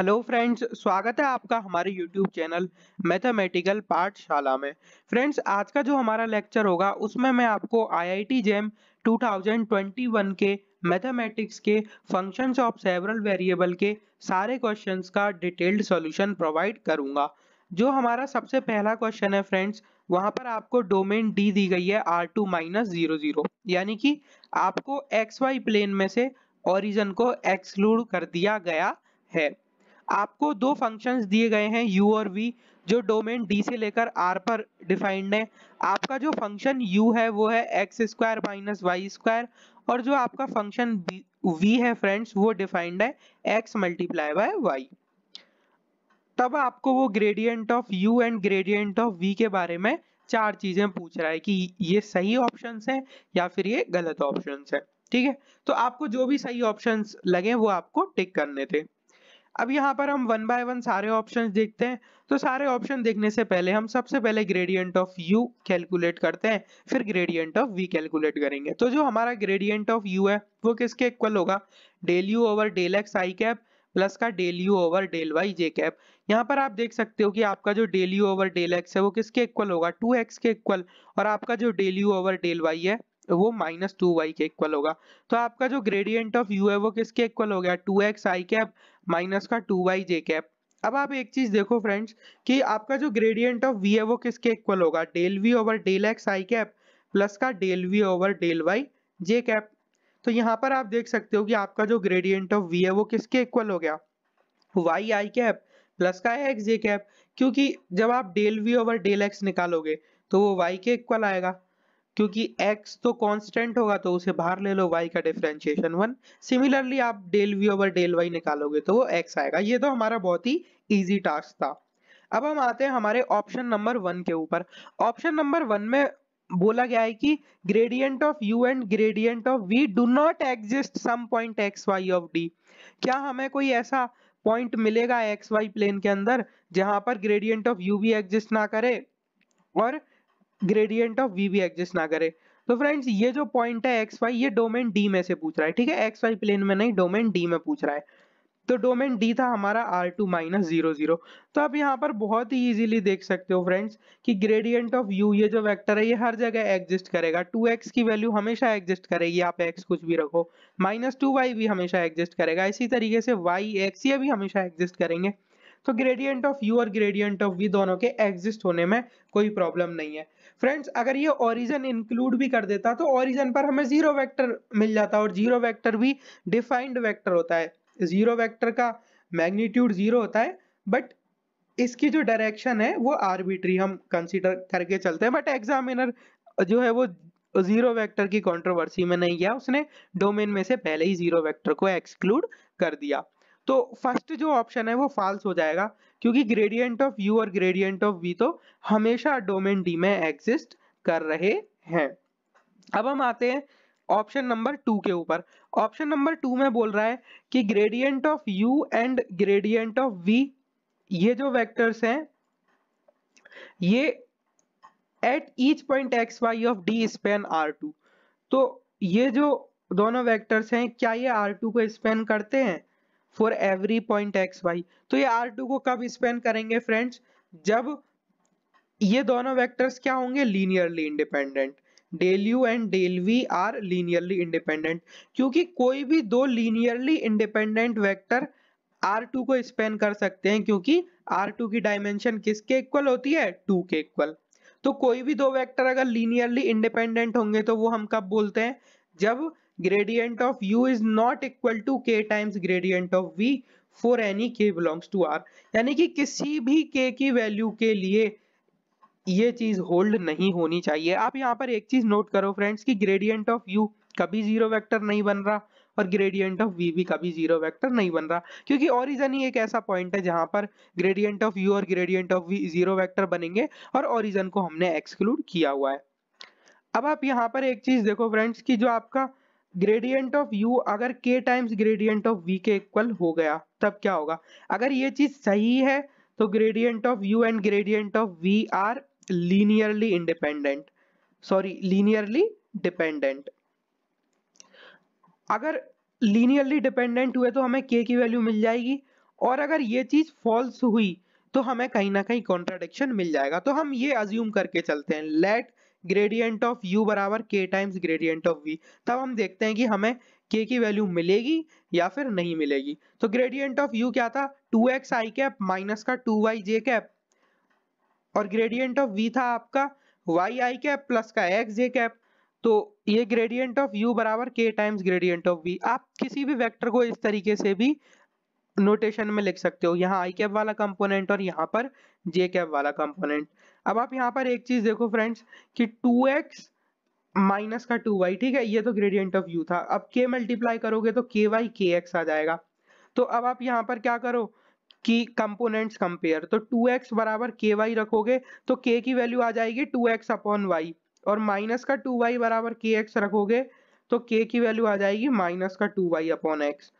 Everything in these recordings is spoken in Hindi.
हेलो फ्रेंड्स स्वागत है आपका हमारे यूट्यूब चैनल मैथमेटिकल पाठशाला में फ्रेंड्स आज का जो हमारा लेक्चर होगा उसमें मैं आपको आईआईटी जेम 2021 के मैथमेटिक्स के फंक्शंस ऑफ सेवरल वेरिएबल के सारे क्वेश्चंस का डिटेल्ड सॉल्यूशन प्रोवाइड करूंगा जो हमारा सबसे पहला क्वेश्चन है फ्रेंड्स वहां पर आपको डोमेन डी दी गई है R two minus zero zero यानी कि आपको एक्स वाई प्लेन में से ओरिजन को एक्सक्लूड कर दिया गया है आपको दो फंक्शंस दिए गए हैं u और v जो डोमेन d से लेकर r पर डिफाइंड है आपका जो फंक्शन u है वो है x square minus Y square और जो आपका फंक्शन v है फ्रेंड्स वो डिफाइंड है x मल्टीप्लाई बाय वाई तब आपको वो gradient of u and gradient of v के बारे में चार चीजें पूछ रहा है कि ये सही ऑप्शन है या फिर ये गलत ऑप्शन है ठीक है तो आपको जो भी सही ऑप्शन लगे वो आपको टिक करने थे अब यहाँ पर हम वन बाय वन सारे ऑप्शन देखते हैं तो सारे ऑप्शन देखने से पहले हम सबसे पहले ग्रेडियंट ऑफ यू कैलकुलेट करते हैं फिर ग्रेडियंट ऑफ वी कैलकुलेट करेंगे तो जो हमारा ग्रेडियंट ऑफ यू है वो किसके इक्वल होगा del u over del x i cap plus का del u over del y j cap यहाँ पर आप देख सकते हो कि आपका जो del u over del x है वो किसके इक्वल होगा टू एक्स के इक्वल और आपका जो del u over del y है तो वो माइनस टू वाई के इक्वल होगा तो आपका जो ग्रेडियंट ऑफ यू है वो किसके इक्वल हो गया two x i cap minus का टू वाई जे कैप अब आप एक चीज देखो फ्रेंड्स कि आपका जो ग्रेडियंट ऑफ वी है वो किसके इक्वल होगा del v over del x i cap plus का del v over del y j cap तो यहाँ पर आप देख सकते हो कि आपका जो ग्रेडियंट ऑफ वी है वो किसके इक्वल हो गया वाई आई कैप प्लस का है एक्स जे कैप क्योंकि जब आप del v over del x निकालोगे तो वो वाई के इक्वल आएगा क्योंकि x तो कांस्टेंट होगा तो उसे बाहर ले लो y का डिफरेंशिएशन वन सिमिलरली आप del v over del y निकालोगे तो वो x आएगा ये तो हमारा बहुत ही इजी टास्क था अब हम आते हैं हमारे ऑप्शन नंबर वन के ऊपर ऑप्शन नंबर वन में बोला गया है कि gradient of u and gradient of v do not exist some point x y of d क्या हमें कोई ऐसा पॉइंट मिलेगा एक्स वाई प्लेन के अंदर जहां पर ग्रेडियंट ऑफ यू भी एग्जिस्ट ना करे और ग्रेडियंट ऑफ वी भी एग्जिस्ट ना करे तो फ्रेंड्स ये जो पॉइंट है एक्स वाई ये डोमेन डी में से पूछ रहा है ठीक है एक्स वाई प्लेन में नहीं डोमेन डी में पूछ रहा है तो डोमेन डी था हमारा R two minus zero zero तो आप यहाँ पर बहुत ही इजीली देख सकते हो फ्रेंड्स कि ग्रेडियंट ऑफ यू ये जो वेक्टर है ये हर जगह एग्जिस्ट करेगा टू एक्स की वैल्यू हमेशा एग्जिस्ट करेगी आप एक्स कुछ भी रखो माइनस टू वाई भी हमेशा एग्जिस्ट करेगा इसी तरीके से वाई एक्स ये भी हमेशा एग्जिस्ट करेंगे तो ग्रेडियंट ऑफ यू और ग्रेडियंट ऑफ वी दोनों के एग्जिस्ट होने में कोई प्रॉब्लम नहीं है फ्रेंड्स अगर ये ओरिजन इंक्लूड भी कर देता तो ओरिजन पर हमें जीरो वेक्टर मिल जाता और जीरो वेक्टर भी डिफाइंड वेक्टर होता है जीरो वेक्टर का मैग्नीट्यूड जीरो होता है बट इसकी जो डायरेक्शन है वो आर्बिट्री हम कंसिडर करके चलते हैं बट एग्जामिनर जो है वो जीरो वेक्टर की कंट्रोवर्सी में नहीं गया उसने डोमेन में से पहले ही जीरो वेक्टर को एक्सक्लूड कर दिया तो फर्स्ट जो ऑप्शन है वो फॉल्स हो जाएगा क्योंकि ग्रेडियंट ऑफ यू और ग्रेडियंट ऑफ वी तो हमेशा डोमेन डी में एग्जिस्ट कर रहे हैं अब हम आते हैं ऑप्शन नंबर टू के ऊपर ऑप्शन नंबर टू में बोल रहा है कि gradient of u and gradient of v ये जो वेक्टर्स हैं ये at each point x y of D span R two तो ये जो दोनों वेक्टर्स हैं क्या ये आर टू को स्पेन करते हैं for every point x y तो ये आर टू को कब स्पेन करेंगे फ्रेंड्स जब ये दोनों वेक्टर्स क्या होंगे linearly independent del u and del v are linearly independent क्योंकि कोई भी दो लीनियरली इंडिपेंडेंट वेक्टर टू को स्पेन कर सकते हैं क्योंकि आर टू की डायमेंशन किसके इक्वल होती है टू के इक्वल तो कोई भी दो वेक्टर अगर लीनियरली इंडिपेंडेंट होंगे तो वो हम कब बोलते हैं जब gradient of u is not equal to k times gradient of v for any k belongs to R यानी कि किसी भी के की वैल्यू के लिए ये चीज होल्ड नहीं होनी चाहिए आप यहाँ पर एक चीज नोट करो फ्रेंड्स कि ग्रेडियंट ऑफ यू कभी जीरो वेक्टर नहीं बन रहा और ग्रेडियंट ऑफ वी भी कभी जीरो वेक्टर नहीं बन रहा क्योंकि ओरिजन ही एक ऐसा पॉइंट है जहां पर ग्रेडियंट ऑफ यू और gradient of v zero vector बनेंगे और ओरिजन को हमने एक्सक्लूड किया हुआ है अब आप यहाँ पर एक चीज देखो फ्रेंड्स कि जो आपका ग्रेडियंट ऑफ यू अगर k times gradient of v के इक्वल हो गया तब क्या होगा अगर ये चीज सही है तो gradient of u and gradient of v are linearly independent sorry linearly dependent अगर लीनियरली डिपेंडेंट हुए तो हमें के की वैल्यू मिल जाएगी और अगर ये चीज फॉल्स हुई तो हमें कहीं ना कहीं कॉन्ट्राडिक्शन मिल जाएगा तो हम ये अज्यूम करके चलते हैं लेट ग्रेडियंट ऑफ यू बराबर के टाइम्स ग्रेडियंट ऑफ वी तब हम देखते हैं कि हमें के की वैल्यू मिलेगी या फिर नहीं मिलेगी तो ग्रेडियंट ऑफ यू क्या था two x i cap minus का टू वाई जे कैप और ग्रेडियंट ऑफ वी था आपका वाई आई कैप प्लस का एक्स जे कैप तो ये ग्रेडियंट ऑफ यू बराबर के टाइम्स ग्रेडियंट ऑफ वी आप किसी भी वेक्टर को इस तरीके से भी नोटेशन में लिख सकते हो यहाँ आई कैप वाला कंपोनेंट और यहाँ पर जे कैप वाला कंपोनेंट अब आप यहाँ पर एक चीज देखो फ्रेंड्स कि 2x माइनस का 2y ठीक है ये तो ग्रेडियंट ऑफ u था अब k मल्टीप्लाई करोगे तो ky एक्स आ जाएगा तो अब आप यहाँ पर क्या करो कि कंपोनेंट्स कंपेयर तो 2x बराबर ky रखोगे तो k की वैल्यू आ जाएगी 2x एक्स अपॉन वाई और माइनस का 2y वाई बराबर के एक्स रखोगे तो k की वैल्यू आ जाएगी माइनस का 2y वाई अपॉन एक्स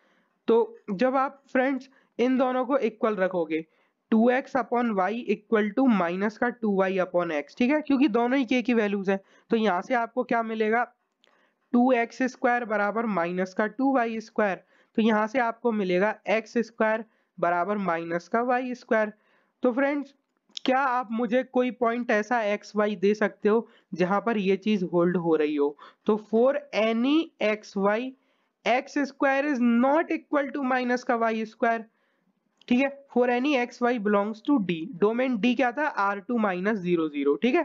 तो जब आप फ्रेंड्स इन दोनों को इक्वल रखोगे two x upon y equal to minus का टू वाई अपॉन एक्स ठीक है क्योंकि दोनों ही के की वैल्यूज है तो यहाँ से आपको क्या मिलेगा टू एक्स स्क्वायर बराबर माइनस का टू वाई स्क्वायर तो यहाँ से आपको मिलेगा एक्स स्क्वायर बराबर माइनस का वाई स्क्वायर तो फ्रेंड्स क्या आप मुझे कोई पॉइंट ऐसा एक्स वाई दे सकते हो जहां पर ये चीज होल्ड हो रही हो तो for any x y x square is not equal to minus का वाई स्क्वायर ठीक है for any x y belongs to D domain D क्या था R two minus zero zero ठीक है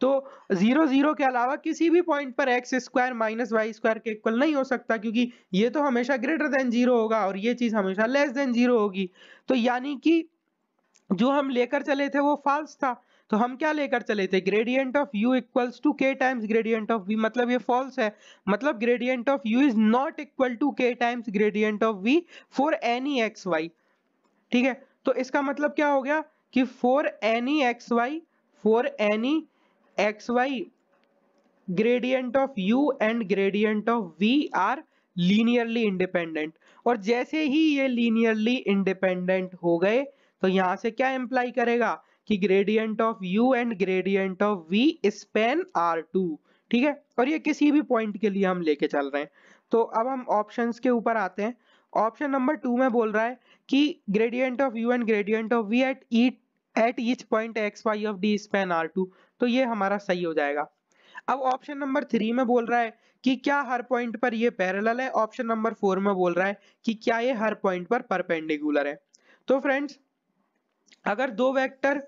तो जीरो जीरो के अलावा किसी भी पॉइंट पर x square minus Y square के इक्वल नहीं हो सकता क्योंकि ये तो हमेशा ग्रेटर देन जीरो होगा और ये चीज हमेशा लेस देन जीरो होगी तो यानी कि जो हम लेकर चले थे वो फॉल्स था तो हम क्या लेकर चले थे gradient of u equals to k times gradient of v मतलब ये फॉल्स है मतलब gradient of u is not equal to k times gradient of v for any x y ठीक है तो इसका मतलब क्या हो गया कि for any x y for any x y gradient of u and gradient of v are linearly independent और जैसे ही ये लीनियरली इंडिपेंडेंट हो गए तो यहां से क्या इंप्लाई करेगा कि gradient of u and gradient of v span R two ठीक है और ये किसी भी पॉइंट के लिए हम लेके चल रहे हैं तो अब हम ऑप्शंस के ऊपर आते हैं ऑप्शन नंबर टू में बोल रहा है कि gradient of u and gradient of v at eat at each point x y of D span R two तो ये हमारा सही हो जाएगा अब ऑप्शन नंबर थ्री में बोल रहा है कि क्या हर पॉइंट पर ये पैरल है ऑप्शन नंबर फोर में बोल रहा है कि क्या ये हर पॉइंट पर परपेंडिकुलर है तो फ्रेंड्स अगर दो वेक्टर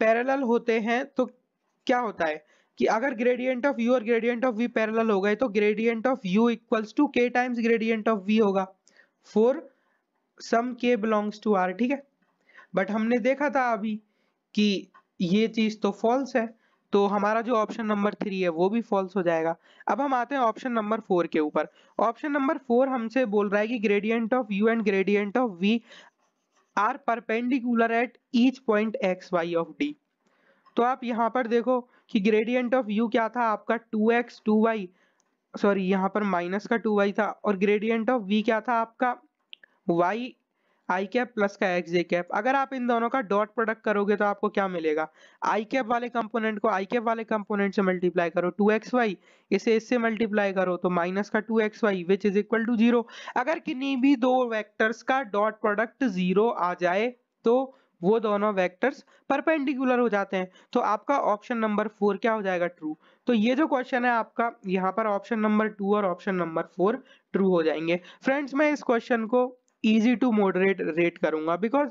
पैरेलल होते हैं तो क्या होता है कि अगर ग्रेडियंट ऑफ यू और ग्रेडियंट ऑफ वी पैरेलल हो गए तो gradient of u equals to k times gradient of v होगा for some k belongs to are ठीक है बट हमने देखा था अभी कि ये चीज तो फॉल्स है तो हमारा जो ऑप्शन नंबर थ्री है वो भी फॉल्स हो जाएगा अब हम आते हैं ऑप्शन नंबर फोर के ऊपर ऑप्शन नंबर फोर हमसे बोल रहा है कि gradient of u and gradient of v are perpendicular at each point x y of D तो आप यहाँ पर देखो कि ग्रेडियंट ऑफ यू क्या था आपका two x two y sorry यहाँ पर माइनस का टू वाई था और ग्रेडियंट ऑफ वी क्या था आपका वाई आई कैप प्लस का एक्स जे कैप अगर आप इन दोनों का डॉट प्रोडक्ट करोगे तो आपको क्या मिलेगा आई कैप वाले कंपोनेंट को आई कैप वाले कंपोनेंट से मल्टीप्लाई करो टू एक्स वाई इसे इससे मल्टीप्लाई करो तो माइनस का two x y which is equal to zero अगर किन्नी भी दो वेक्टर्स का डॉट प्रोडक्ट जीरो आ जाए तो वो दोनों वेक्टर्स परपेंडिकुलर हो जाते हैं तो आपका ऑप्शन नंबर फोर क्या हो जाएगा ट्रू तो ये जो क्वेश्चन है आपका यहाँ पर ऑप्शन नंबर टू और ऑप्शन नंबर फोर ट्रू हो जाएंगे फ्रेंड्स मैं इस क्वेश्चन को इजी टू मॉडरेट रेट करूंगा बिकॉज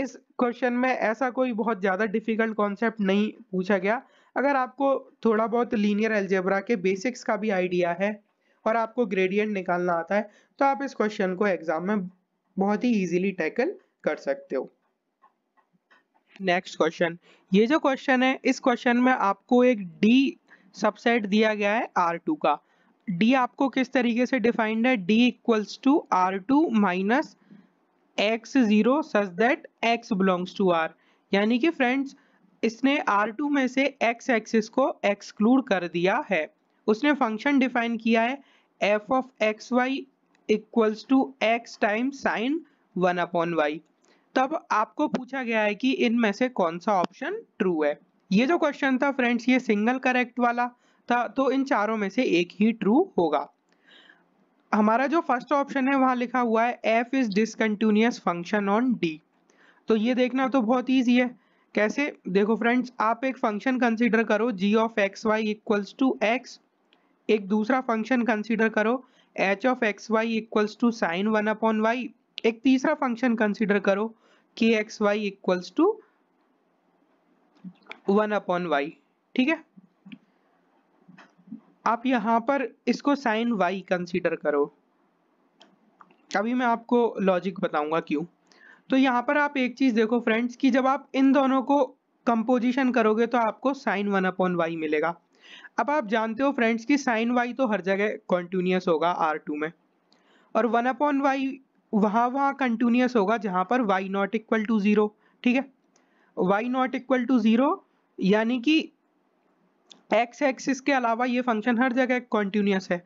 इस क्वेश्चन में ऐसा कोई बहुत ज़्यादा डिफिकल्ट कॉन्सेप्ट नहीं पूछा गया अगर आपको थोड़ा बहुत लीनियर एल्जेब्रा के बेसिक्स का भी आइडिया है और आपको ग्रेडियंट निकालना आता है तो आप इस क्वेश्चन को एग्जाम में बहुत ही इजीली टैकल कर सकते हो नेक्स्ट क्वेश्चन ये जो क्वेश्चन है इस क्वेश्चन में आपको एक डी सबसेट दिया गया है आर का डी आपको किस तरीके से डिफाइंड है D equals to R two minus x zero such that x belongs to R यानी कि फ्रेंड्स इसने आर टू में से एक्स एक्सिस को एक्सक्लूड कर दिया है उसने फंक्शन डिफाइन किया है f of x y equals to x time sine one upon y तब आपको पूछा गया है कि इनमें से कौन सा ऑप्शन ट्रू है ये जो क्वेश्चन था फ्रेंड्स ये सिंगल करेक्ट वाला था तो इन चारों में से एक ही ट्रू होगा हमारा जो फर्स्ट ऑप्शन है वहां लिखा हुआ है f is discontinuous function on D तो ये देखना तो बहुत ईजी है कैसे देखो फ्रेंड्स आप एक फंक्शन कंसिडर करो g of x y equals to x एक दूसरा फंक्शन कंसिडर करो h of x y equals to sine one upon y एक तीसरा फंक्शन कंसिडर करो k x y equals to one upon y ठीक है आप यहाँ पर इसको साइन वाई कंसीडर करो अभी मैं आपको लॉजिक बताऊंगा क्यों तो यहाँ पर आप एक चीज़ देखो फ्रेंड्स कि जब आप इन दोनों को कंपोजिशन करोगे तो आपको साइन वन अपॉन वाई मिलेगा अब आप जानते हो फ्रेंड्स कि साइन वाई तो हर जगह कॉन्टिन्यूस होगा आर टू में और वन अपॉन वाई वहां वहां कंटिन्यूस होगा जहां पर y not equal to zero ठीक है y not equal to zero यानी कि एक्स एक्सिस के अलावा ये फंक्शन हर जगह कॉन्टीन्यूस है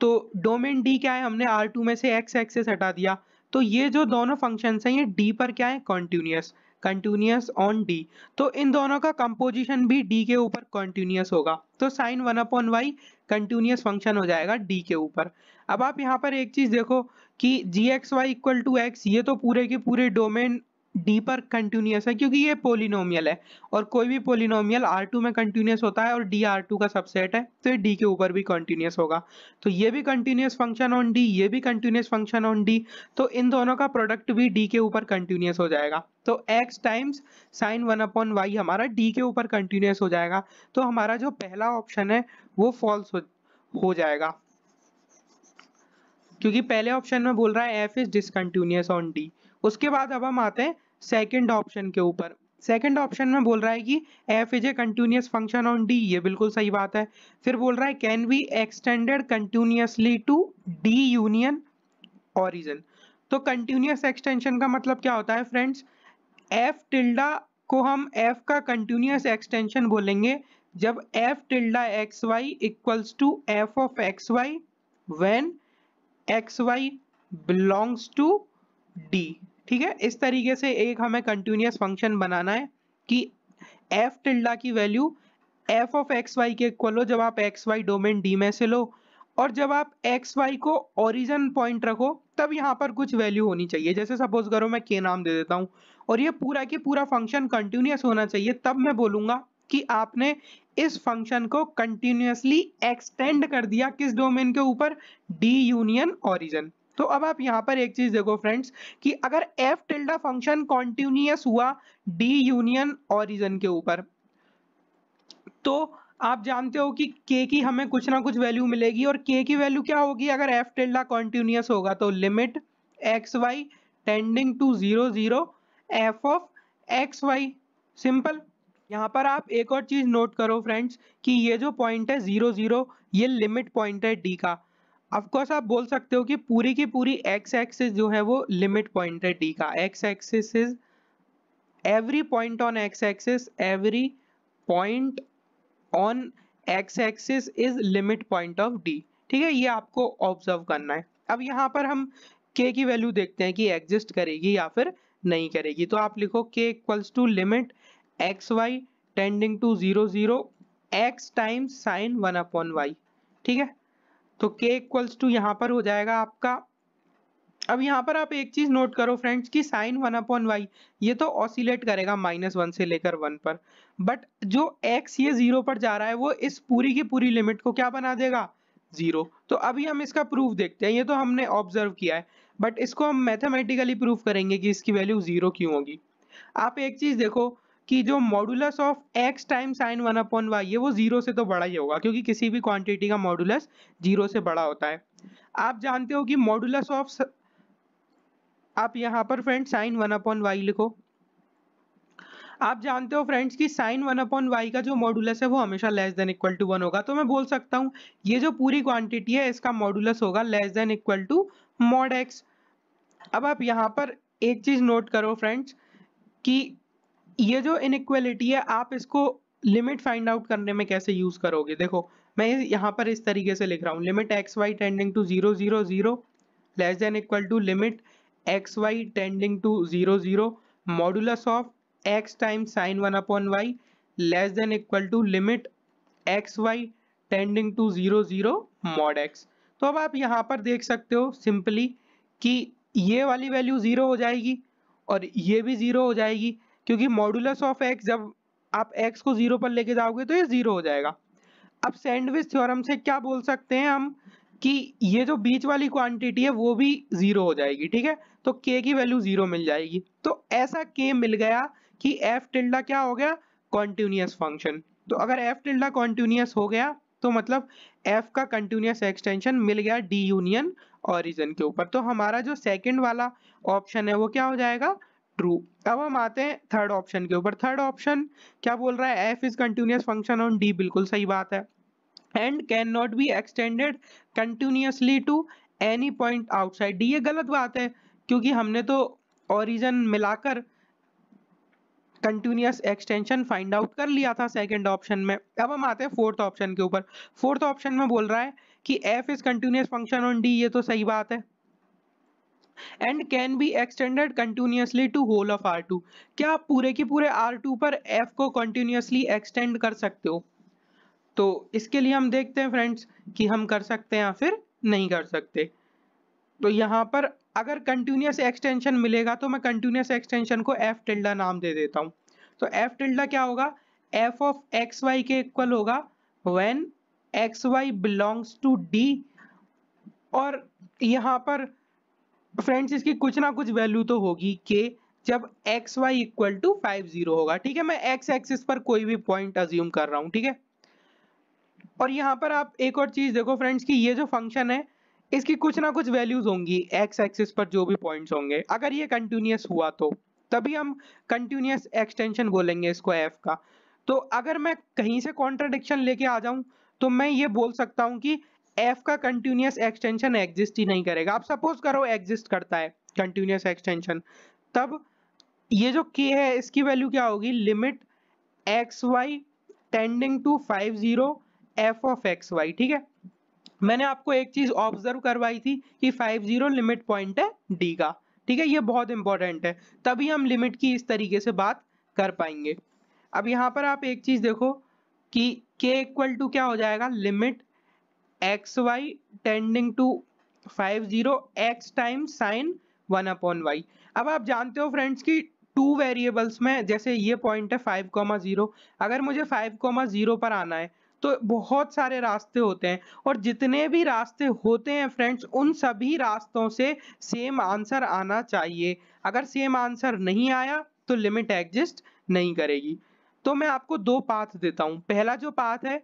तो डोमेन डी क्या है हमने आर टू में से एक्स एक्सिस हटा दिया तो ये जो दोनों फंक्शन हैं ये डी पर क्या है कॉन्टीन्यूस कंटिन्यूस ऑन डी तो इन दोनों का कंपोजिशन भी डी के ऊपर कंटिन्यूस होगा तो sine one upon y continuous function हो जाएगा डी के ऊपर अब आप यहाँ पर एक चीज देखो कि g x y equal to x ये तो पूरे के पूरे डोमेन डी पर कंटिन्यूस है क्योंकि ये पोलिनोमियल है और कोई भी पोलिनोमियल आर टू में कंटिन्यूस होता है और डी आर टू का सबसेट है तो ये डी के ऊपर भी कंटिन्यूस होगा तो ये भी कंटिन्यूस फंक्शन ऑन डी ये भी कंटिन्यूस फंक्शन ऑन डी तो इन दोनों का प्रोडक्ट भी डी के ऊपर कंटिन्यूस हो जाएगा तो x times sine one upon y हमारा डी के ऊपर कंटिन्यूस हो जाएगा तो हमारा जो पहला ऑप्शन है वो फॉल्स हो, जाएगा क्योंकि पहले ऑप्शन में बोल रहा है f is discontinuous on D उसके बाद अब हम आते हैं सेकेंड ऑप्शन के ऊपर सेकेंड ऑप्शन में बोल रहा है कि f is a continuous function on D ये बिल्कुल सही बात है फिर बोल रहा है can be extended continuously to D union origin तो कंटिन्यूस एक्सटेंशन का मतलब क्या होता है फ्रेंड्स एफ टिल्डा को हम एफ का कंटिन्यूस एक्सटेंशन बोलेंगे जब f tilde x y equals to f of x y when x y belongs to D ठीक है इस तरीके से एक हमें कंटिन्यूस फंक्शन बनाना है कि एफ टिल्डा की value f of x y के इक्वल हो जब आप एक्स वाई डोमेन डी में से लो और जब आप एक्स वाई को ओरिजन पॉइंट रखो तब यहाँ पर कुछ वैल्यू होनी चाहिए जैसे सपोज करो मैं के नाम दे देता हूँ और ये पूरा के पूरा फंक्शन कंटिन्यूस होना चाहिए तब मैं बोलूँगा कि आपने इस फंक्शन को कंटिन्यूसली एक्सटेंड कर दिया किस डोमेन के ऊपर डी यूनियन ओरिजन तो अब आप यहाँ पर एक चीज़ देखो फ्रेंड्स कि अगर एफ टिल्डा फंक्शन कॉन्टिन्यूस हुआ डी यूनियन ऑरिजन के ऊपर तो आप जानते हो कि के की हमें कुछ ना कुछ वैल्यू मिलेगी और के की वैल्यू क्या होगी अगर एफ टिल्डा कॉन्टिन्यूस होगा तो limit x y tending to zero zero f of x y simple यहाँ पर आप एक और चीज़ नोट करो फ्रेंड्स कि ये जो पॉइंट है जीरो जीरो ये लिमिट पॉइंट है डी का ऑफकोर्स आप बोल सकते हो कि पूरी की पूरी एक्स एक्सिस जो है वो लिमिट पॉइंट है डी का x axis is every point on x axis every point on x axis is limit point of D ठीक है ये आपको ऑब्जर्व करना है अब यहाँ पर हम के की वैल्यू देखते हैं कि एग्जिस्ट करेगी या फिर नहीं करेगी तो आप लिखो के equals to limit x y tending to zero zero x time sine one upon y ठीक है तो k इक्वल्स टू यहाँ पर हो जाएगा आपका अब यहाँ पर आप एक चीज नोट करो फ्रेंड्स कि साइन वन अपॉन वाई ये तो ऑसिलेट करेगा माइनस वन से लेकर वन पर बट जो x ये जीरो पर जा रहा है वो इस पूरी की पूरी लिमिट को क्या बना देगा जीरो तो अभी हम इसका प्रूफ देखते हैं ये तो हमने ऑब्जर्व किया है बट इसको हम मैथमेटिकली प्रूफ करेंगे कि इसकी वैल्यू जीरो क्यों होगी आप एक चीज देखो कि जो modulus of x time sine one upon y है वो जीरो से तो बड़ा ही होगा क्योंकि किसी भी क्वांटिटी का मॉडुलस जीरो से बड़ा होता है आप जानते हो कि मॉडुलस ऑफ स... आप यहाँ पर friend sine one upon y लिखो आप जानते हो फ्रेंड्स कि साइन वन अपॉन वाई का जो मॉडुलस है वो हमेशा less than equal to one होगा तो मैं बोल सकता हूँ ये जो पूरी क्वांटिटी है इसका मॉडुलस होगा less than equal to mod x अब आप यहाँ पर एक चीज नोट करो फ्रेंड्स कि ये जो इनक्वेलिटी है आप इसको लिमिट फाइंड आउट करने में कैसे यूज करोगे देखो मैं यहाँ पर इस तरीके से लिख रहा हूँ limit x y tending to zero zero zero less than equal to limit x y tending to zero zero modulus of x time sine one upon y less than equal to limit x y tending to zero zero mod x तो अब आप यहाँ पर देख सकते हो सिंपली कि ये वाली वैल्यू जीरो हो जाएगी और ये भी जीरो हो जाएगी क्योंकि मॉडुलस ऑफ एक्स जब आप एक्स को जीरो पर लेके जाओगे तो ये जीरो हो जाएगा अब सैंडविच थ्योरम से क्या बोल सकते हैं हम कि ये जो बीच वाली क्वांटिटी है वो भी जीरो हो जाएगी ठीक है तो के की वैल्यू जीरो मिल जाएगी तो ऐसा के मिल गया कि एफ टिल्डा क्या हो गया कॉन्टिन्यूस फंक्शन तो अगर एफ टिल्डा कॉन्टिन्यूस हो गया तो मतलब एफ का कंटिन्यूस एक्सटेंशन मिल गया डी यूनियन ऑरिजन के ऊपर तो हमारा जो सेकंड वाला ऑप्शन है वो क्या हो जाएगा ट्रू अब हम आते हैं थर्ड ऑप्शन के ऊपर थर्ड ऑप्शन क्या बोल रहा है f is continuous function on D बिल्कुल सही बात है and can not be extended continuously to any point outside D ये गलत बात है क्योंकि हमने तो ओरिजन मिलाकर कंटिन्यूस एक्सटेंशन फाइंड आउट कर लिया था सेकंड ऑप्शन में अब हम आते हैं फोर्थ ऑप्शन के ऊपर फोर्थ ऑप्शन में बोल रहा है कि f is continuous function on D ये तो सही बात है and can be extended continuously to whole of R two क्या आप पूरे के पूरे आर टू पर एफ को कंटिन्यूसली एक्सटेंड कर सकते हो तो इसके लिए हम देखते हैं फ्रेंड्स कि हम कर सकते हैं या फिर नहीं कर सकते तो यहाँ पर अगर कंटिन्यूस एक्सटेंशन मिलेगा तो मैं कंटिन्यूस एक्सटेंशन को एफ टिल्डा नाम दे देता हूँ तो एफ टिल्डा क्या होगा एफ ऑफ एक्स वाई के इक्वल होगा when x y belongs to D और यहाँ पर फ्रेंड्स इसकी कुछ ना कुछ वैल्यू तो होगी के जब x y equal to five zero होगा ठीक है मैं एक्स एक्सिस पर कोई भी पॉइंट अज्यूम कर रहा हूँ ठीक है और यहाँ पर आप एक और चीज देखो फ्रेंड्स कि ये जो फंक्शन है इसकी कुछ ना कुछ वैल्यूज होंगी एक्स एक्सिस पर जो भी पॉइंट्स होंगे अगर ये कंटिन्यूस हुआ तो तभी हम कंटिन्यूस एक्सटेंशन बोलेंगे इसको एफ का तो अगर मैं कहीं से कॉन्ट्राडिक्शन लेके आ जाऊं तो मैं ये बोल सकता हूं कि एफ का कंटिन्यूस एक्सटेंशन एग्जिस्ट ही नहीं करेगा आप सपोज करो एग्जिस्ट करता है कंटिन्यूस एक्सटेंशन तब ये जो के है इसकी वैल्यू क्या होगी limit x y tending to five zero f of x y ठीक है मैंने आपको एक चीज ऑब्जर्व करवाई थी कि फाइव जीरो लिमिट पॉइंट है डी का ठीक है ये बहुत इंपॉर्टेंट है तभी हम लिमिट की इस तरीके से बात कर पाएंगे अब यहाँ पर आप एक चीज देखो कि के इक्वल टू क्या हो जाएगा limit x y tending to five zero x time sine one upon y अब आप जानते हो फ्रेंड्स कि टू वेरिएबल्स में जैसे ये पॉइंट है फाइव कॉमा ज़ीरो अगर मुझे फाइव कॉमा ज़ीरो पर आना है तो बहुत सारे रास्ते होते हैं और जितने भी रास्ते होते हैं फ्रेंड्स उन सभी रास्तों से सेम आंसर आना चाहिए अगर सेम आंसर नहीं आया तो लिमिट एग्जिस्ट नहीं करेगी तो मैं आपको दो पाथ देता हूँ पहला जो पाथ है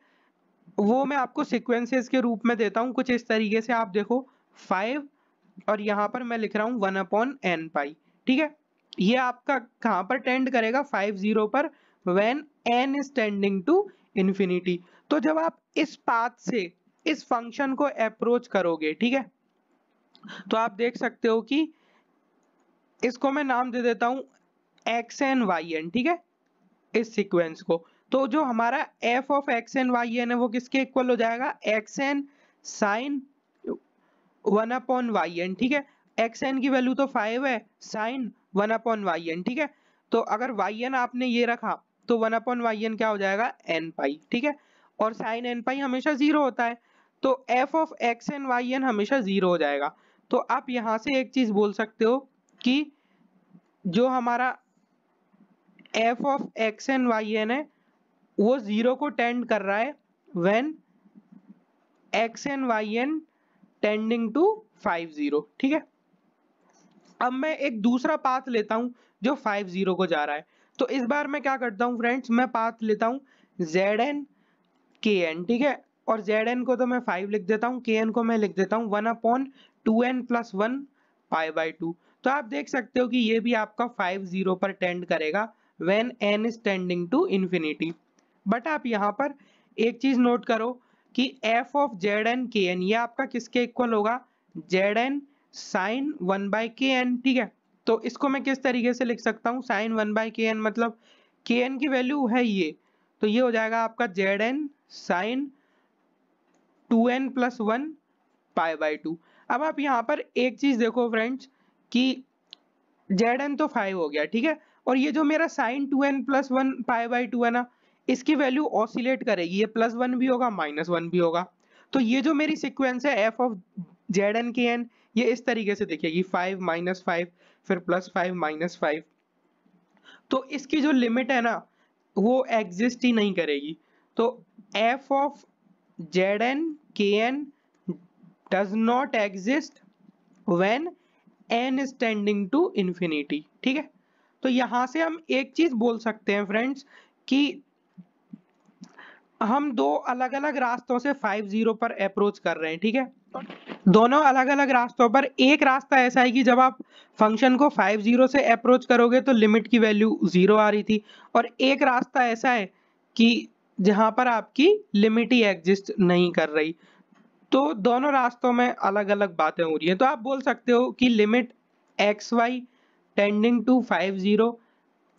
वो मैं आपको सिक्वेंसेस के रूप में देता हूँ कुछ इस तरीके से आप देखो फाइव और यहाँ पर मैं लिख रहा हूँ वन अपॉन एन पाई ठीक है ये आपका कहाँ पर टेंड करेगा फाइव जीरो पर when n is tending to infinity तो जब आप इस पाथ से इस फंक्शन को अप्रोच करोगे ठीक है तो आप देख सकते हो कि इसको मैं नाम दे देता हूं एक्स एन वाई एन ठीक है इस सीक्वेंस को तो जो हमारा f of x n y n है वो किसके इक्वल हो जाएगा x n sine one upon y n ठीक है एक्स एन की वैल्यू तो फाइव है sine one upon y n ठीक है तो अगर वाई एन आपने ये रखा तो वन अपॉन वाई एन क्या हो जाएगा एन पाई ठीक है और साइन एन पाई हमेशा जीरो होता है तो f of x n y n हमेशा जीरो हो जाएगा तो आप यहां से एक चीज बोल सकते हो कि जो हमारा f of x n y n है वो जीरो को टेंड कर रहा है when x n y n tending to five zero ठीक है अब मैं एक दूसरा पाथ लेता हूं जो फाइव जीरो को जा रहा है तो इस बार मैं क्या करता हूं फ्रेंड्स मैं पाथ लेता हूं जेड एन के एन ठीक है और जेड एन को तो मैं फाइव लिख देता हूं के एन को मैं लिख देता हूं one upon two n plus one pi by two तो आप देख सकते हो कि ये भी आपका फाइव जीरो पर टेंड करेगा when n is tending to infinity but आप यहाँ पर एक चीज नोट करो कि f of z n k n ये आपका किसके इक्वल होगा z n sine one by k n ठीक है तो इसको मैं किस तरीके से लिख सकता हूँ sine one by k n मतलब के एन की वैल्यू है ये तो ये हो जाएगा आपका z n sine two n plus one pi by two अब आप यहाँ पर एक चीज देखो फ्रेंड्स कि जेड एन तो फाइव हो गया ठीक है और ये जो मेरा sine two n plus one pi by two है ना इसकी वैल्यू ऑसिलेट करेगी ये प्लस वन भी होगा माइनस वन भी होगा तो ये जो मेरी सिक्वेंस है f of z n k n ये इस तरीके से दिखेगी फाइव माइनस फाइव फिर प्लस फाइव माइनस फाइव तो इसकी जो लिमिट है ना वो एग्जिस्ट ही नहीं करेगी तो f of z n k n does not exist when n is tending to infinity ठीक है तो यहां से हम एक चीज बोल सकते हैं फ्रेंड्स कि हम दो अलग अलग रास्तों से फाइव जीरो पर अप्रोच कर रहे हैं ठीक है दोनों अलग अलग रास्तों पर एक रास्ता ऐसा है कि जब आप फंक्शन को फाइव जीरो से अप्रोच करोगे तो लिमिट की वैल्यू जीरो आ रही थी और एक रास्ता ऐसा है कि जहां पर आपकी लिमिट ही एग्जिस्ट नहीं कर रही तो दोनों रास्तों में अलग अलग बातें हो रही हैं तो आप बोल सकते हो कि limit x y tending to five zero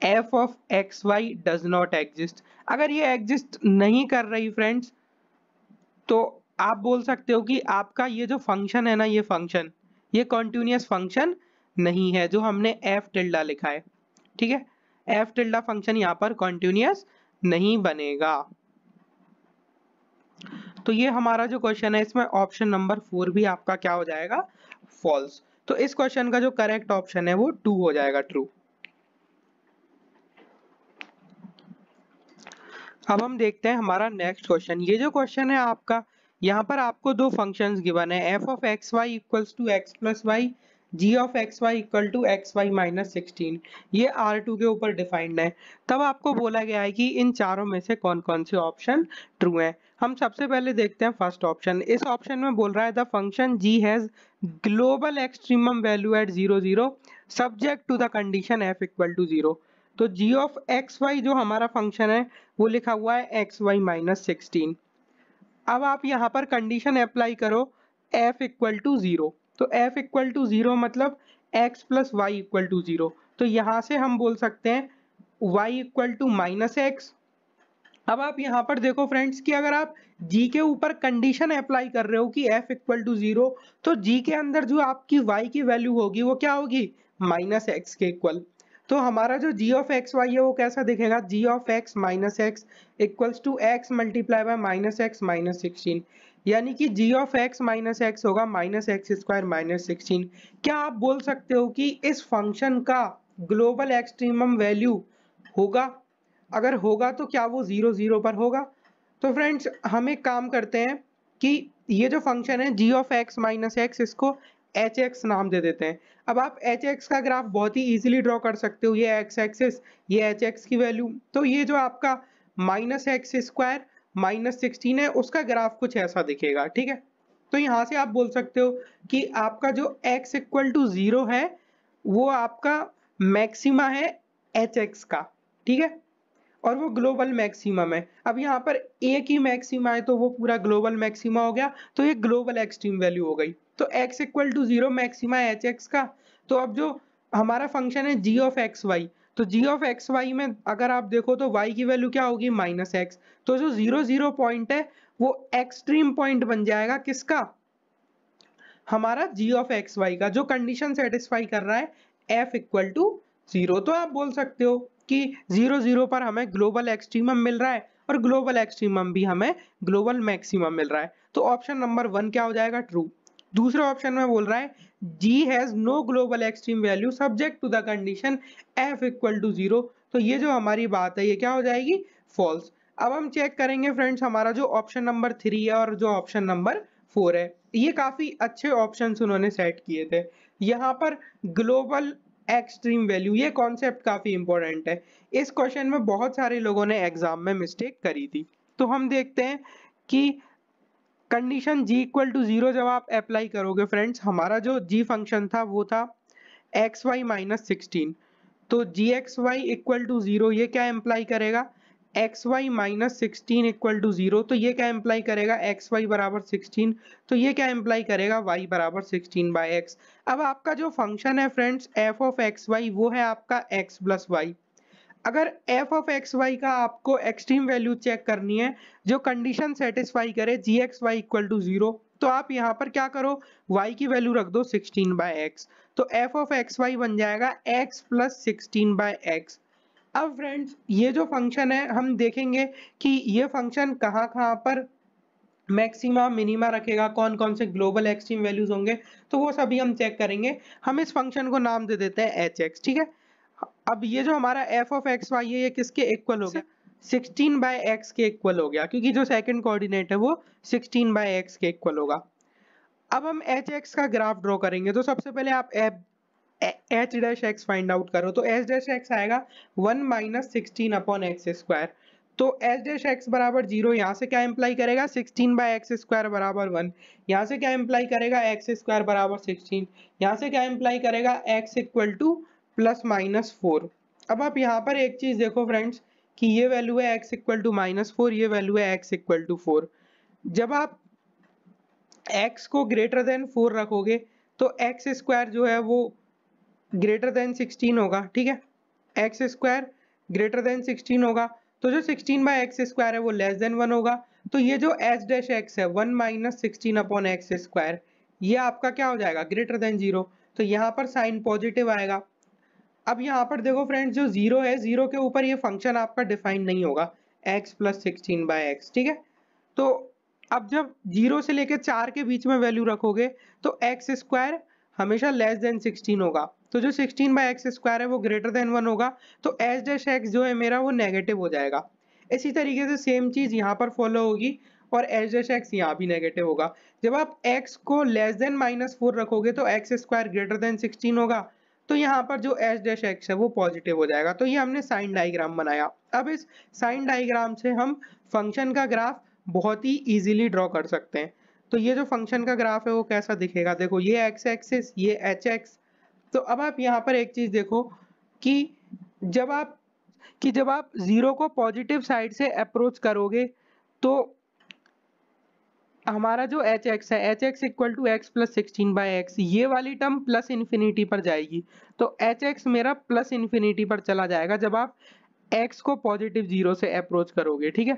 f of x y does not exist अगर ये एग्जिस्ट नहीं कर रही फ्रेंड्स तो आप बोल सकते हो कि आपका ये जो फंक्शन है ना ये फंक्शन ये कॉन्टिन्यूस फंक्शन नहीं है जो हमने एफ टिल्डा लिखा है ठीक है एफ टिल्डा फंक्शन यहाँ पर कॉन्टिन्यूस नहीं बनेगा तो ये हमारा जो क्वेश्चन है इसमें ऑप्शन नंबर फोर भी आपका क्या हो जाएगा फॉल्स तो इस क्वेश्चन का जो करेक्ट ऑप्शन है वो टू हो जाएगा ट्रू अब हम देखते हैं हमारा नेक्स्ट क्वेश्चन ये जो क्वेश्चन है आपका यहाँ पर आपको दो फंक्शन गिवन है f of x y equals to x plus y g of x y equal to x y minus sixteen ये आर टू के ऊपर डिफाइंड है तब आपको बोला गया है कि इन चारों में से कौन कौन से ऑप्शन ट्रू हैं हम सबसे पहले देखते हैं फर्स्ट ऑप्शन इस ऑप्शन में बोल रहा है the function g has global extremum value at zero zero subject to the condition f equal to zero तो जी ऑफ एक्स वाई जो हमारा फंक्शन है वो लिखा हुआ है एक्स वाई माइनस सिक्सटीन अब आप यहाँ पर कंडीशन अप्लाई करो एफ इक्वल टू ज़ीरो तो एफ इक्वल टू ज़ीरो मतलब x plus y equal to zero तो यहाँ से हम बोल सकते हैं y equal to minus x अब आप यहाँ पर देखो फ्रेंड्स कि अगर आप g के ऊपर कंडीशन अप्लाई कर रहे हो कि f इक्वल टू जीरो तो g के अंदर जो आपकी y की वैल्यू होगी वो क्या होगी माइनस एक्स के इक्वल तो हमारा जो जी ऑफ एक्स वाई है वो कैसा दिखेगा g of x minus x equals to x multiply by minus x minus sixteen यानी कि g of x minus x होगा minus x square minus sixteen क्या आप बोल सकते हो कि इस फंक्शन का ग्लोबल एक्सट्रीमम वैल्यू होगा अगर होगा तो क्या वो ज़ीरो ज़ीरो पर होगा तो फ्रेंड्स हम एक काम करते हैं कि ये जो फंक्शन है g of x minus x इसको एच एक्स नाम दे देते हैं अब आप एच एक्स का ग्राफ बहुत ही इजीली ड्रॉ कर सकते हो ये एक्स एक्सिस ये एच एक्स की वैल्यू तो ये जो आपका minus x square minus sixteen है उसका ग्राफ कुछ ऐसा दिखेगा ठीक है तो यहाँ से आप बोल सकते हो कि आपका जो एक्स इक्वल टू जीरो है वो आपका मैक्सिमा है एच एक्स का ठीक है और वो ग्लोबल मैक्सिमम है अब यहाँ पर ए की मैक्सिमा है तो वो पूरा ग्लोबल मैक्सिमा हो गया तो ये ग्लोबल एक्सट्रीम वैल्यू हो गई तो x equal to zero maxima h x का तो अब जो हमारा फंक्शन है जी ऑफ एक्स वाई तो जी ऑफ एक्स वाई में अगर आप देखो तो y की वैल्यू क्या होगी माइनस एक्स तो जो जीरो जीरो पॉइंट है वो एक्सट्रीम पॉइंट बन जाएगा किसका हमारा जी ऑफ एक्स वाई का जो कंडीशन सेटिस्फाई कर रहा है एफ इक्वल टू जीरो तो आप बोल सकते हो कि जीरो जीरो पर हमें ग्लोबल एक्सट्रीमम मिल रहा है और ग्लोबल एक्सट्रीमम भी हमें ग्लोबल मैक्सिमम मिल रहा है तो ऑप्शन नंबर वन क्या हो जाएगा ट्रू दूसरे ऑप्शन में बोल रहा है g has no global extreme value subject to the condition f equal to zero तो ये जो हमारी बात है ये क्या हो जाएगी फॉल्स अब हम चेक करेंगे फ्रेंड्स हमारा जो ऑप्शन नंबर थ्री है और जो ऑप्शन नंबर फोर है ये काफी अच्छे ऑप्शन उन्होंने सेट किए थे यहाँ पर ग्लोबल एक्सट्रीम वैल्यू ये कॉन्सेप्ट काफी इंपॉर्टेंट है इस क्वेश्चन में बहुत सारे लोगों ने एग्जाम में मिस्टेक करी थी तो हम देखते हैं कि condition g equal to zero जब आप अप्लाई करोगे फ्रेंड्स हमारा जो g फंक्शन था वो था एक्स वाई माइनस सिक्सटीन तो g x y equal to zero ये क्या एम्प्लाई करेगा x y minus sixteen equal to zero तो ये क्या एम्प्लाई करेगा एक्स वाई बराबर सिक्सटीन तो ये क्या एम्प्लाई करेगा वाई बराबर सिक्सटीन बाई एक्स अब आपका जो फंक्शन है friends f of x y वो है आपका एक्स प्लस वाई अगर एफ ऑफ एक्स वाई का आपको एक्सट्रीम वैल्यू चेक करनी है जो कंडीशन सेटिस्फाई करे g x y equal to zero तो आप यहाँ पर क्या करो y की वैल्यू रख दो 16 बाय एक्स तो f ऑफ एक्स वाई बन जाएगा x plus sixteen by x अब फ्रेंड्स ये जो फंक्शन है हम देखेंगे कि ये फंक्शन कहाँ कहाँ पर मैक्सिमा मिनिमा रखेगा कौन कौन से ग्लोबल एक्सट्रीम वैल्यूज होंगे तो वो सभी हम चेक करेंगे हम इस फंक्शन को नाम दे देते हैं एच एक्स ठीक है अब ये जो हमारा एफ ऑफ एक्स वाई है ये किसके इक्वल हो गया सिक्सटीन बाय एक्स के इक्वल हो गया क्योंकि जो सेकेंड कोऑर्डिनेट है वो सिक्सटीन बाय एक्स के इक्वल होगा अब हम एच एक्स का ग्राफ ड्रॉ करेंगे तो सबसे पहले आप h dash x find out करो तो एच डैश एक्स आएगा one minus sixteen upon x square तो एच डैश एक्स बराबर जीरो यहाँ से क्या इम्प्लाई करेगा सिक्सटीन बाई एक्स स्क्वायर बराबर वन यहाँ से क्या इम्प्लाई करेगा एक्स स्क्वायर बराबर सिक्सटीन यहाँ से क्या इम्प्लाई करेगा x equal to plus minus four अब आप यहाँ पर एक चीज़ देखो फ्रेंड्स कि ये वैल्यू है x equal to minus four ये वैल्यू है एक्स इक्वल टू फोर जब आप एक्स को ग्रेटर देन फोर रखोगे तो एक्स स्क्वायर जो है वो ग्रेटर देन सिक्सटीन होगा ठीक है x square greater than sixteen होगा तो जो सिक्सटीन बाई एक्स स्क्वायर है वो लेस देन वन होगा तो ये जो एच डैश एक्स है one minus sixteen upon x square ये आपका क्या हो जाएगा ग्रेटर देन जीरो तो यहाँ पर साइन पॉजिटिव आएगा अब यहाँ पर देखो फ्रेंड्स जो जीरो है जीरो के ऊपर ये फंक्शन आपका डिफाइन नहीं होगा x plus sixteen by x ठीक है तो अब जब जीरो से लेकर चार के बीच में वैल्यू रखोगे तो एक्स स्क्वायर हमेशा लेस देन सिक्सटीन होगा तो जो सिक्सटीन बाई एक्स स्क्वायर है वो ग्रेटर देन वन होगा तो एच डैश एक्स जो है मेरा वो नेगेटिव हो जाएगा इसी तरीके से सेम चीज़ यहाँ पर फॉलो होगी और एच डैश एक्स यहाँ भी नेगेटिव होगा जब आप एक्स को लेस देन माइनस फोर रखोगे तो x square greater than sixteen होगा तो यहाँ पर जो एच डैश एक्स है वो पॉजिटिव हो जाएगा तो ये हमने साइन डाइग्राम बनाया अब इस साइन डाइग्राम से हम फंक्शन का ग्राफ बहुत ही ईजिली ड्रॉ कर सकते हैं तो ये जो फंक्शन का ग्राफ है वो कैसा दिखेगा देखो ये एक्स एक्सिस ये एच एक्स तो अब आप यहाँ पर एक चीज़ देखो कि जब आप कि जब आप ज़ीरो को पॉजिटिव साइड से अप्रोच करोगे तो हमारा जो एच एक्स है h x equal to x plus sixteen by x ये वाली टर्म प्लस इन्फिनिटी पर जाएगी तो एच एक्स मेरा प्लस इन्फिनिटी पर चला जाएगा जब आप एक्स को पॉजिटिव जीरो से अप्रोच करोगे ठीक है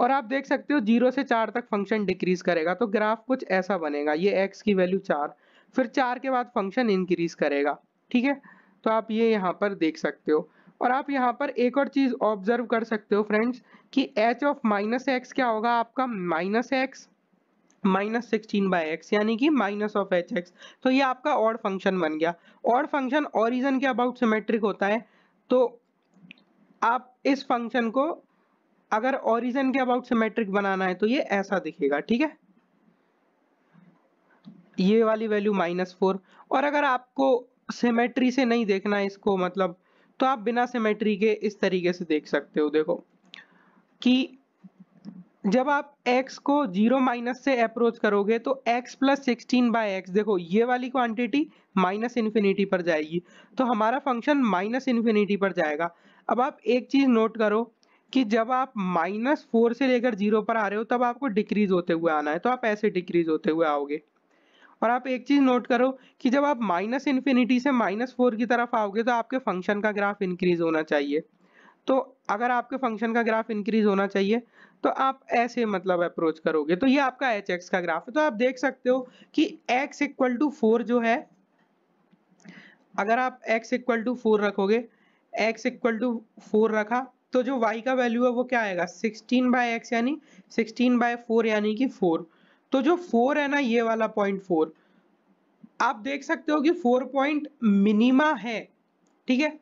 और आप देख सकते हो जीरो से चार तक फंक्शन डिक्रीज करेगा तो ग्राफ कुछ ऐसा बनेगा ये एक्स की वैल्यू चार फिर चार के बाद फंक्शन इंक्रीज करेगा ठीक है तो आप ये यहाँ पर देख सकते हो और आप यहाँ पर एक और चीज़ ऑब्जर्व कर सकते हो फ्रेंड्स कि एच ऑफ माइनस एक्स क्या होगा आपका minus x minus sixteen by x यानी कि माइनस ऑफ एच एक्स तो ये आपका और फंक्शन बन गया और फंक्शन ओरिजन के अबाउट सिमेट्रिक होता है तो आप इस फंक्शन को अगर ओरिजन के अबाउट सिमेट्रिक बनाना है तो ये ऐसा दिखेगा ठीक है ये वाली वैल्यू माइनस फोर और अगर आपको सिमेट्री से नहीं देखना है इसको मतलब तो आप बिना सिमेट्री के इस तरीके से देख सकते हो देखो कि जब आप x को जीरो माइनस से अप्रोच करोगे तो x plus sixteen by x देखो ये वाली क्वांटिटी माइनस इन्फिनिटी पर जाएगी तो हमारा फंक्शन माइनस इन्फिनिटी पर जाएगा अब आप एक चीज़ नोट करो कि जब आप माइनस फोर से लेकर जीरो पर आ रहे हो तब आपको डिक्रीज होते हुए आना है तो आप ऐसे डिक्रीज होते हुए आओगे और आप एक चीज़ नोट करो कि जब आप माइनस इन्फिनिटी से माइनस फोर की तरफ आओगे तो आपके फंक्शन का ग्राफ इंक्रीज होना चाहिए तो अगर आपके फंक्शन का ग्राफ इंक्रीज होना चाहिए तो आप ऐसे मतलब अप्रोच करोगे तो ये आपका एच एक्स का ग्राफ है तो आप देख सकते हो कि एक्स इक्वल टू फोर जो है अगर आप एक्स इक्वल टू फोर रखोगे एक्स इक्वल टू फोर रखा तो जो y का वैल्यू है वो क्या आएगा 16 बाय एक्स यानी 16 बाय फोर यानी कि 4 तो जो 4 है ना ये वाला पॉइंट 4 आप देख सकते हो कि 4 पॉइंट मिनिमा है ठीक है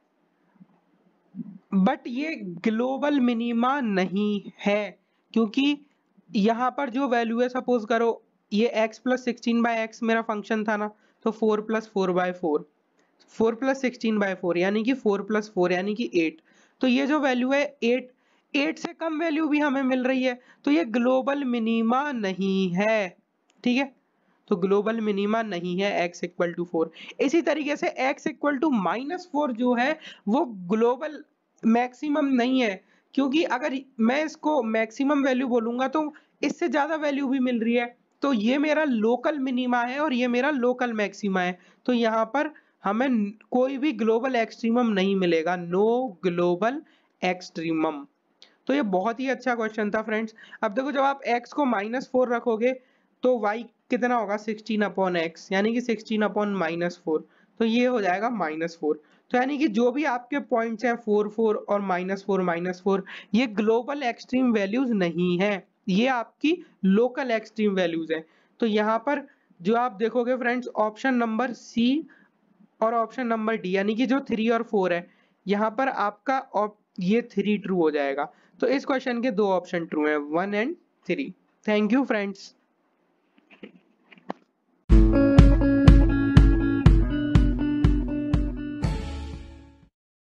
बट ये ग्लोबल मिनिमा नहीं है क्योंकि यहाँ पर जो वैल्यू है सपोज करो ये x plus sixteen by x मेरा फंक्शन था ना तो 4 plus four by four four plus sixteen by four यानी कि 4 प्लस फोर यानी कि 8 तो ये जो वैल्यू है 8 8 से कम वैल्यू भी हमें मिल रही है तो ये ग्लोबल मिनिमा नहीं है ठीक है तो ग्लोबल मिनिमा नहीं है x इक्वल टू फोर इसी तरीके से x equal to minus four जो है वो ग्लोबल मैक्सिमम नहीं है क्योंकि अगर मैं इसको मैक्सिमम वैल्यू बोलूंगा तो इससे ज़्यादा वैल्यू भी मिल रही है तो ये मेरा लोकल मिनिमा है और ये मेरा लोकल मैक्सिमा है तो यहाँ पर हमें कोई भी ग्लोबल एक्सट्रीमम नहीं मिलेगा नो ग्लोबल एक्सट्रीमम तो ये बहुत ही अच्छा क्वेश्चन था फ्रेंड्स अब देखो जब आप x को माइनस फोर रखोगे तो y कितना होगा 16 अपॉन एक्स यानी कि 16 अपॉन माइनस फोर तो ये हो जाएगा माइनस फोर तो यानी कि जो भी आपके पॉइंट्स हैं फोर फोर और माइनस फोर माइनस फोर ये ग्लोबल एक्सट्रीम वैल्यूज नहीं है ये आपकी लोकल एक्सट्रीम वैल्यूज है तो यहाँ पर जो आप देखोगे फ्रेंड्स ऑप्शन नंबर सी और ऑप्शन नंबर डी यानी कि जो थ्री और फोर है यहाँ पर आपका ये थ्री ट्रू हो जाएगा तो इस क्वेश्चन के दो ऑप्शन ट्रू हैं one and three thank you friends